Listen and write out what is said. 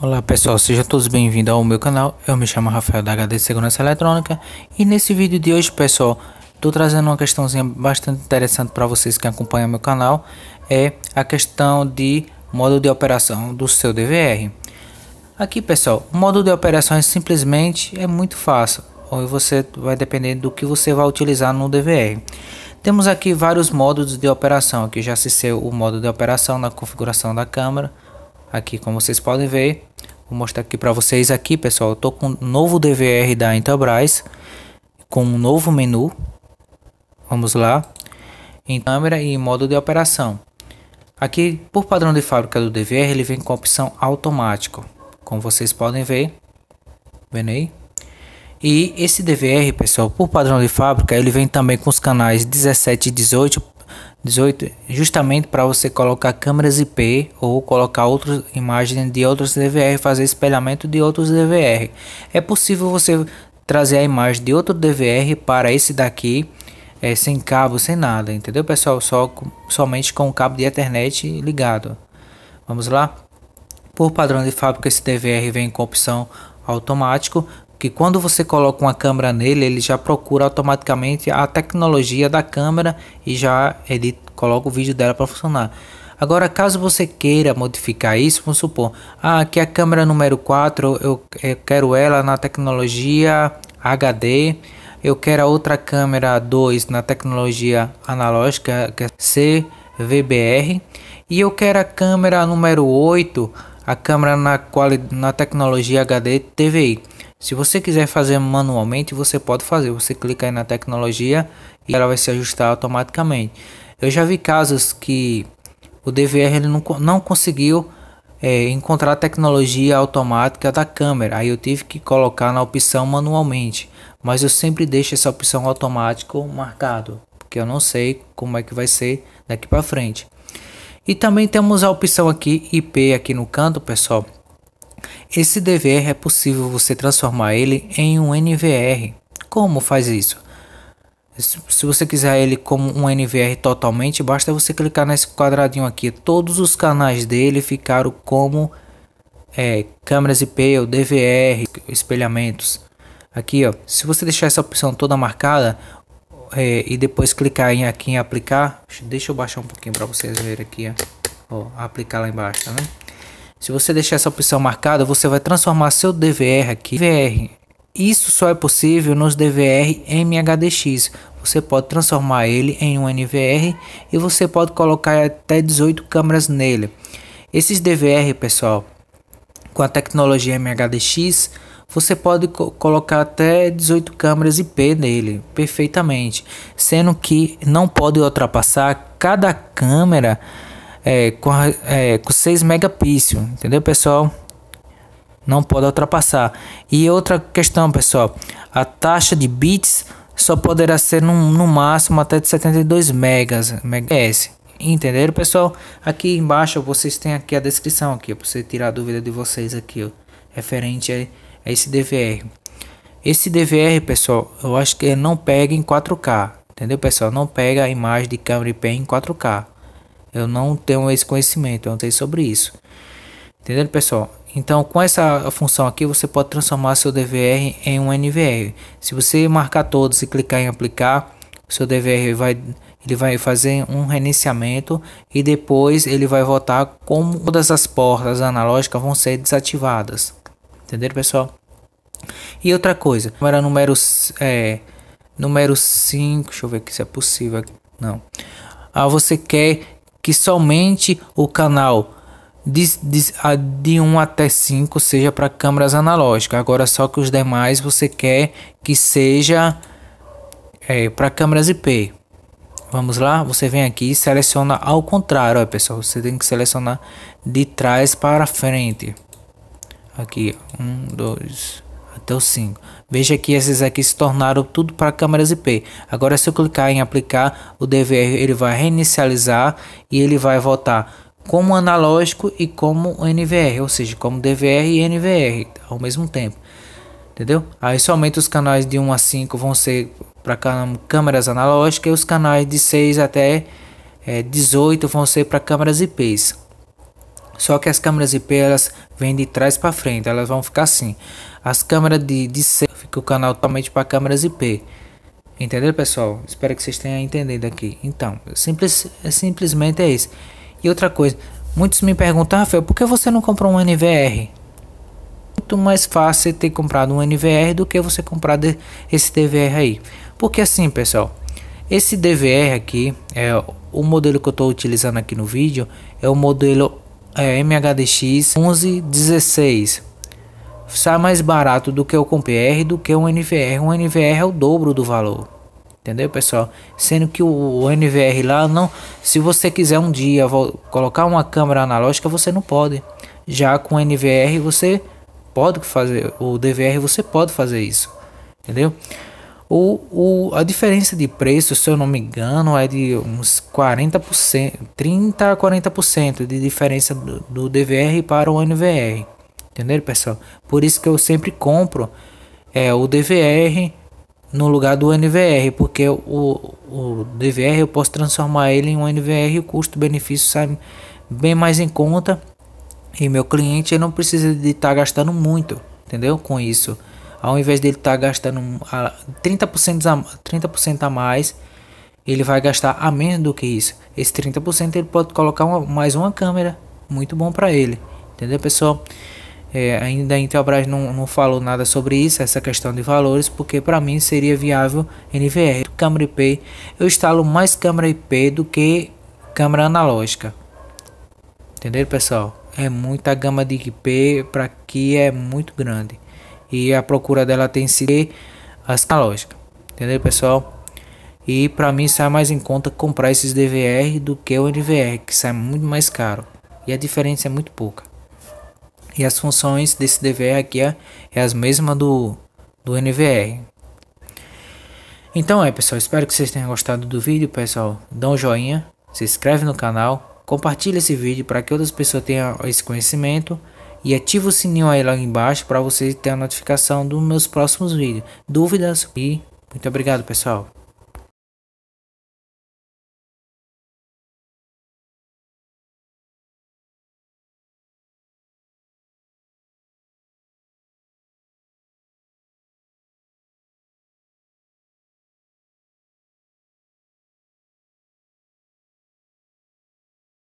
Olá pessoal, sejam todos bem-vindos ao meu canal, eu me chamo Rafael da HD Segurança Eletrônica e nesse vídeo de hoje pessoal, estou trazendo uma questãozinha bastante interessante para vocês que acompanham meu canal, é a questão de modo de operação do seu DVR. Aqui pessoal, o modo de operação é simplesmente é muito fácil, ou você vai depender do que você vai utilizar no DVR. Temos aqui vários modos de operação, aqui já se seu o modo de operação na configuração da câmera, aqui como vocês podem ver Vou mostrar aqui para vocês aqui, pessoal. Eu tô com o um novo DVR da Intelbras com um novo menu. Vamos lá. Em câmera e em modo de operação. Aqui, por padrão de fábrica do DVR, ele vem com a opção automático. Como vocês podem ver, vendo aí? E esse DVR, pessoal, por padrão de fábrica, ele vem também com os canais 17 e 18 18, justamente para você colocar câmeras IP ou colocar outras imagens de outros DVR, fazer espelhamento de outros DVR. É possível você trazer a imagem de outro DVR para esse daqui, é, sem cabo, sem nada, entendeu pessoal? Só somente com o cabo de Ethernet ligado. Vamos lá? Por padrão de fábrica, esse DVR vem com opção automático, que quando você coloca uma câmera nele, ele já procura automaticamente a tecnologia da câmera e já edita, coloca o vídeo dela para funcionar. Agora, caso você queira modificar isso, vamos supor, ah, aqui é a câmera número 4, eu, eu quero ela na tecnologia HD, eu quero a outra câmera 2 na tecnologia analógica, que é CVBR, e eu quero a câmera número 8, a câmera na, quali, na tecnologia HD TVI. Se você quiser fazer manualmente, você pode fazer. Você clica aí na tecnologia e ela vai se ajustar automaticamente. Eu já vi casos que o DVR ele não, não conseguiu é, encontrar a tecnologia automática da câmera. Aí eu tive que colocar na opção manualmente. Mas eu sempre deixo essa opção automático marcado. Porque eu não sei como é que vai ser daqui para frente. E também temos a opção aqui IP aqui no canto, pessoal. Esse DVR é possível você transformar ele em um NVR. Como faz isso? Se você quiser ele como um NVR totalmente, basta você clicar nesse quadradinho aqui. Todos os canais dele ficaram como é, câmeras IP ou DVR, espelhamentos. Aqui, ó, se você deixar essa opção toda marcada é, e depois clicar em aqui em aplicar, deixa eu baixar um pouquinho para vocês verem aqui, ó, ó aplicar lá embaixo, tá né? Se você deixar essa opção marcada, você vai transformar seu DVR aqui em VR. Isso só é possível nos DVR MHDX. Você pode transformar ele em um NVR e você pode colocar até 18 câmeras nele. Esses DVR, pessoal, com a tecnologia MHDX, você pode co colocar até 18 câmeras IP nele perfeitamente, sendo que não pode ultrapassar cada câmera é, com, é, com 6 megapixels, entendeu pessoal? Não pode ultrapassar. E outra questão pessoal, a taxa de bits só poderá ser no, no máximo até de 72 megas, megas. Entenderam pessoal? Aqui embaixo vocês têm aqui a descrição aqui, para você tirar a dúvida de vocês aqui, ó, referente a, a esse DVR. Esse DVR, pessoal, eu acho que é não pega em 4K, entendeu pessoal? Não pega a imagem de câmera IP em 4K. Eu não tenho esse conhecimento, eu não sei sobre isso. Entendeu, pessoal? Então, com essa função aqui, você pode transformar seu DVR em um NVR. Se você marcar todos e clicar em aplicar, seu DVR vai, ele vai fazer um reiniciamento e depois ele vai voltar como todas as portas analógicas vão ser desativadas. Entendeu, pessoal? E outra coisa, era número é, número 5, deixa eu ver se é possível. Não. Ah, você quer que somente o canal de, de, de 1 até 5 seja para câmeras analógicas. Agora, só que os demais você quer que seja é, para câmeras IP. Vamos lá, você vem aqui e seleciona ao contrário, ó, pessoal. Você tem que selecionar de trás para frente. Aqui, um, dois, até o 5. Veja que esses aqui se tornaram tudo para câmeras IP. Agora se eu clicar em aplicar, o DVR ele vai reinicializar e ele vai voltar como analógico e como NVR, ou seja, como DVR e NVR ao mesmo tempo. Entendeu? Aí somente os canais de 1 a 5 vão ser para câmeras analógicas e os canais de 6 até é, eh, 18 vão ser para câmeras IPs. Só que as câmeras IP elas vêm de trás para frente, elas vão ficar assim. As câmeras de, de C fica o canal totalmente para câmeras IP. Entendeu, pessoal? Espero que vocês tenham entendido aqui. Então, simples, é simplesmente é isso. E outra coisa, muitos me perguntam, Rafael, ah, por que você não comprou um NVR? Muito mais fácil ter comprado um NVR do que você comprar de, esse DVR aí. Porque assim, pessoal, esse DVR aqui, é o modelo que eu estou utilizando aqui no vídeo, é o modelo é, MHDX 1116 sai mais barato do que o CompR do que o NVR. Um NVR é o dobro do valor. Entendeu, pessoal? Sendo que o, o NVR lá não, se você quiser um dia colocar uma câmera analógica, você não pode. Já com o NVR você pode fazer, o DVR você pode fazer isso. Entendeu? O, o, a diferença de preço, se eu não me engano, é de uns 40%, 30 a 40% de diferença do, do DVR para o NVR. Entenderam, pessoal? Por isso que eu sempre compro é, o DVR no lugar do NVR, porque o, o DVR eu posso transformar ele em um NVR e o custo-benefício sai bem mais em conta. E meu cliente não precisa de estar tá gastando muito, entendeu? Com isso ao invés dele estar tá gastando 30% a, 30 a mais, ele vai gastar a menos do que isso. Esse 30% ele pode colocar uma, mais uma câmera, muito bom para ele, entendeu pessoal? É, ainda a Intelbras não, não falou nada sobre isso, essa questão de valores, porque para mim seria viável NVR. Câmera IP, eu instalo mais câmera IP do que câmera analógica. Entendeu, pessoal? É muita gama de IP para que é muito grande e a procura dela tem sido essa lógica. Entendeu, pessoal? E para mim sai mais em conta comprar esses DVR do que o NVR, que sai muito mais caro. E a diferença é muito pouca. E as funções desse DVR aqui é, é as mesmas do, do NVR. Então é pessoal, espero que vocês tenham gostado do vídeo pessoal. Dá um joinha, se inscreve no canal, compartilha esse vídeo para que outras pessoas tenham esse conhecimento e ativa o sininho aí logo embaixo para você ter a notificação dos meus próximos vídeos. Dúvidas e muito obrigado, pessoal.